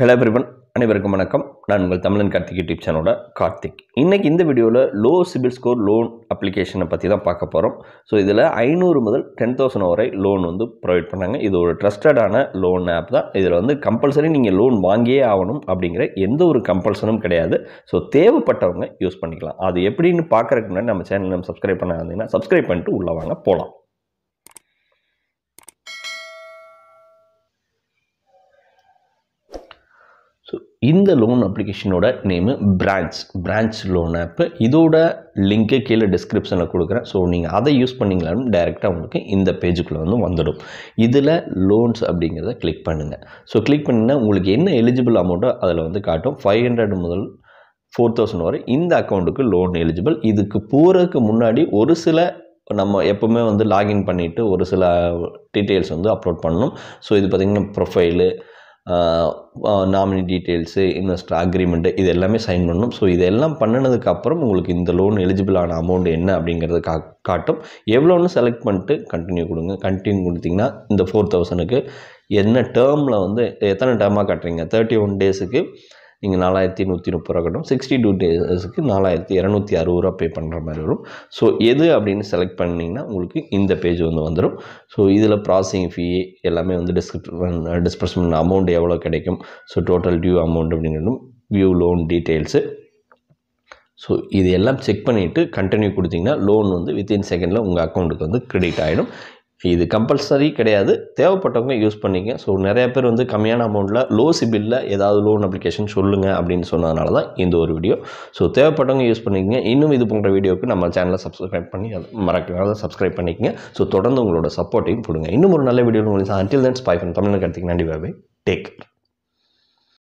hello பிரிபன் அனைவருக்கும் வணக்கம் நான் உங்கள் தமிழன் கார்த்திக் யூடியூப் சேனலோட கார்த்திக் இன்றைக்கி இந்த வீடியோவில் லோ சிபில் ஸ்கோர் லோன் அப்ளிகேஷனை பற்றி தான் பார்க்க போகிறோம் ஸோ இதில் ஐநூறு முதல் டென் தௌசண்ட் வரை லோன் வந்து ப்ரொவைட் பண்ணாங்க இது ஒரு ட்ரஸ்டடான லோன் ஆப் தான் இதில் வந்து கம்பல்சரி நீங்கள் லோன் வாங்கியே ஆகணும் அப்படிங்கிற எந்த ஒரு கம்பல்சனும் கிடையாது ஸோ தேவைப்பட்டவங்க யூஸ் பண்ணிக்கலாம் அது எப்படின்னு பார்க்குறதுக்கு முன்னாடி நம்ம சேனல் நம்ம சப்ஸ்கிரைப் பண்ணாதீங்கன்னா சப்ஸ்கிரைப் பண்ணிட்டு உள்ளே வாங்க போகலாம் ஸோ இந்த லோன் அப்ளிகேஷனோட name branch branch loan app இதோட லிங்க்கே கீழே டிஸ்கிரிப்ஷனில் கொடுக்குறேன் ஸோ நீங்கள் அதை யூஸ் பண்ணிங்களாலும் டைரெக்டாக உங்களுக்கு இந்த பேஜுக்குள்ளே வந்து வந்துடும் இதில் லோன்ஸ் அப்படிங்கிறத கிளிக் பண்ணுங்கள் ஸோ கிளிக் பண்ணிங்கன்னா உங்களுக்கு என்ன எலிஜிபிள் அமௌண்ட்டோ அதில் வந்து காட்டும் ஃபைவ் ஹண்ட்ரட் முதல் ஃபோர் தௌசண்ட் வரை இந்த அக்கௌண்ட்டுக்கு லோன் எலிஜிபிள் இதுக்கு போகிறதுக்கு முன்னாடி ஒரு சில நம்ம எப்போவுமே வந்து லாகின் பண்ணிவிட்டு ஒரு சில டீட்டெயில்ஸ் வந்து அப்லோட் பண்ணணும் ஸோ இது பார்த்திங்கன்னா profile nominee details investor agreement இது எல்லாமே சைன் பண்ணணும் ஸோ இதெல்லாம் பண்ணினதுக்கு அப்புறம் உங்களுக்கு இந்த லோன் எலிஜிபிளான அமௌண்ட் என்ன அப்படிங்கிறத கா காட்டும் எவ்வளோன்னு செலக்ட் பண்ணிட்டு கண்டினியூ கொடுங்க கண்டினியூ கொடுத்திங்கன்னா இந்த ஃபோர் தௌசணுக்கு என்ன டேர்மில் வந்து எத்தனை டேர்மாக கட்டுறீங்க தேர்ட்டி ஒன் டேஸுக்கு நீங்கள் நாலாயிரத்தி நூற்றி முப்பது ரூபா கட்டணும் சிக்ஸ்டி டூ டேஸுக்கு நாலாயிரத்தி இரநூத்தி அறுபது ரூபா பே பண்ணுற மாதிரி வரும் ஸோ எது அப்படின்னு செலக்ட் பண்ணிங்கன்னா உங்களுக்கு இந்த பேஜ் வந்து வந்துடும் ஸோ இதில் ப்ராசஸிங் ஃபீ எல்லாமே வந்து டிஸ்கிரிப்ஷன் டிஸ்பர்ஸ்மெண்ட் அமௌண்ட் எவ்வளோ கிடைக்கும் ஸோ டோட்டல் டியூ அமௌண்ட் அப்படிங்கிறதும் வியூ லோன் டீட்டெயில்ஸு ஸோ இது எல்லாம் செக் பண்ணிவிட்டு கண்டினியூ கொடுத்தீங்கன்னா லோன் வந்து வித்தின் செகண்டில் உங்கள் அக்கௌண்ட்டுக்கு வந்து க்ரெடிட் ஆகிடும் இது கம்பல்சரி கிடையாது தேவைப்பட்டவங்க யூஸ் பண்ணிங்க ஸோ நிறையா பேர் வந்து கம்மியான அமௌண்ட்டில் லோ சிபில்ல ஏதாவது லோன் அப்ளிகேஷன் சொல்லுங்கள் அப்படின்னு சொன்னதுனால தான் இந்த ஒரு வீடியோ ஸோ தேவைப்பட்டவங்க யூஸ் பண்ணிக்கங்க இன்னும் இது போன்ற வீடியோவுக்கு நம்ம சேனலை சப்ஸ்கிரைப் பண்ணி அதை மறக்காத சப்ஸ்கிரைப் பண்ணிக்கங்க ஸோ தொடர்ந்து உங்களோட சப்போர்ட்டையும் கொடுங்க இன்னும் ஒரு நல்ல வீடியோ உங்களுக்கு அண்டில் தென் ஸ்பை பண்ண தமிழ்நாடு கடத்திக்கு நன்றி பாய் டேக் கேர்